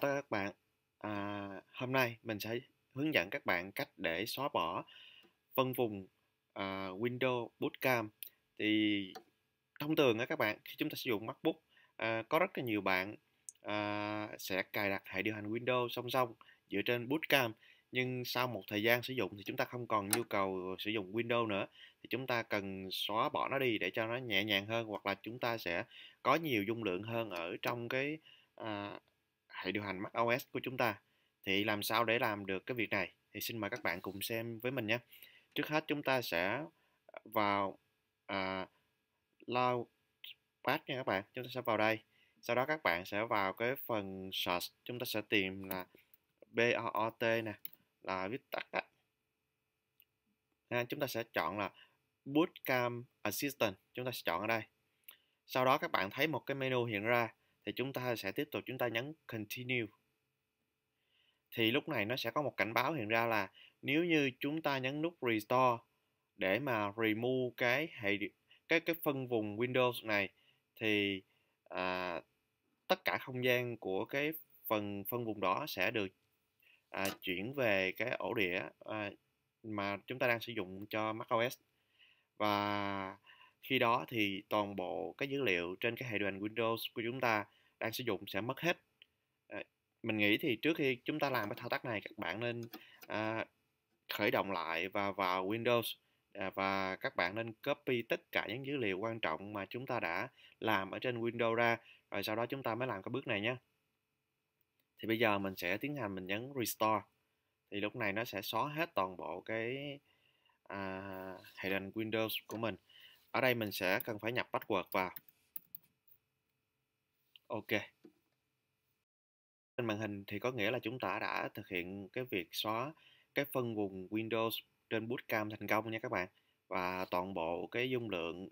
tất cả các bạn à, hôm nay mình sẽ hướng dẫn các bạn cách để xóa bỏ phân vùng à, Windows Bootcamp thì thông thường á các bạn khi chúng ta sử dụng MacBook à, có rất là nhiều bạn à, sẽ cài đặt hệ điều hành Windows song song dựa trên Bootcamp nhưng sau một thời gian sử dụng thì chúng ta không còn nhu cầu sử dụng Windows nữa thì chúng ta cần xóa bỏ nó đi để cho nó nhẹ nhàng hơn hoặc là chúng ta sẽ có nhiều dung lượng hơn ở trong cái à, hệ điều hành macOS của chúng ta thì làm sao để làm được cái việc này thì xin mời các bạn cùng xem với mình nhé trước hết chúng ta sẽ à, vào à, Launchpad nha các bạn chúng ta sẽ vào đây sau đó các bạn sẽ vào cái phần search chúng ta sẽ tìm là BOOT nè là viết tắt á à, chúng ta sẽ chọn là Bootcamp Assistant chúng ta sẽ chọn ở đây sau đó các bạn thấy một cái menu hiện ra thì chúng ta sẽ tiếp tục chúng ta nhấn continue thì lúc này nó sẽ có một cảnh báo hiện ra là nếu như chúng ta nhấn nút restore để mà remove cái hệ cái cái phân vùng Windows này thì à, tất cả không gian của cái phần phân vùng đó sẽ được à, chuyển về cái ổ đĩa à, mà chúng ta đang sử dụng cho macOS và khi đó thì toàn bộ cái dữ liệu trên cái hệ điều hành Windows của chúng ta đang sử dụng sẽ mất hết à, mình nghĩ thì trước khi chúng ta làm cái thao tác này các bạn nên à, khởi động lại và vào Windows à, và các bạn nên copy tất cả những dữ liệu quan trọng mà chúng ta đã làm ở trên Windows ra rồi sau đó chúng ta mới làm cái bước này nhé thì bây giờ mình sẽ tiến hành mình nhấn restore thì lúc này nó sẽ xóa hết toàn bộ cái à, hệ đành Windows của mình ở đây mình sẽ cần phải nhập password vào Ok. Trên màn hình thì có nghĩa là chúng ta đã thực hiện cái việc xóa cái phân vùng Windows trên Bootcamp thành công nha các bạn. Và toàn bộ cái dung lượng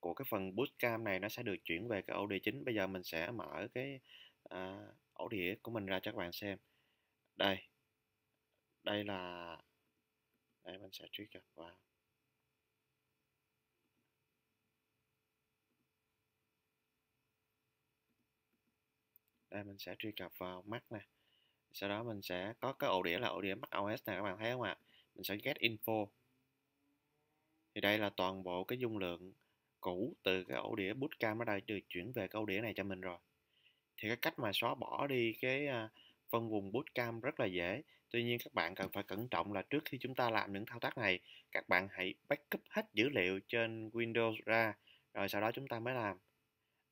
của cái phần Bootcamp này nó sẽ được chuyển về cái ổ đĩa chính. Bây giờ mình sẽ mở cái à, ổ đĩa của mình ra cho các bạn xem. Đây. Đây là đây mình sẽ truy cập vào đây mình sẽ truy cập vào mắt nè sau đó mình sẽ có cái ổ đĩa là ổ đĩa Mac OS nè các bạn thấy không ạ mình sẽ get info thì đây là toàn bộ cái dung lượng cũ từ cái ổ đĩa bootcamp ở đây được chuyển về cái ổ đĩa này cho mình rồi thì cái cách mà xóa bỏ đi cái à, phân vùng boot cam rất là dễ tuy nhiên các bạn cần phải cẩn trọng là trước khi chúng ta làm những thao tác này các bạn hãy backup hết dữ liệu trên Windows ra rồi sau đó chúng ta mới làm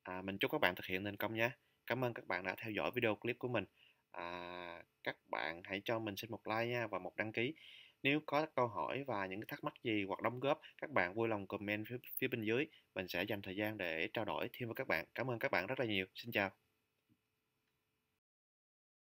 à, mình chúc các bạn thực hiện thành công nhé Cảm ơn các bạn đã theo dõi video clip của mình. À, các bạn hãy cho mình xin một like nha và một đăng ký. Nếu có câu hỏi và những thắc mắc gì hoặc đóng góp, các bạn vui lòng comment phía, phía bên dưới. Mình sẽ dành thời gian để trao đổi thêm với các bạn. Cảm ơn các bạn rất là nhiều. Xin chào.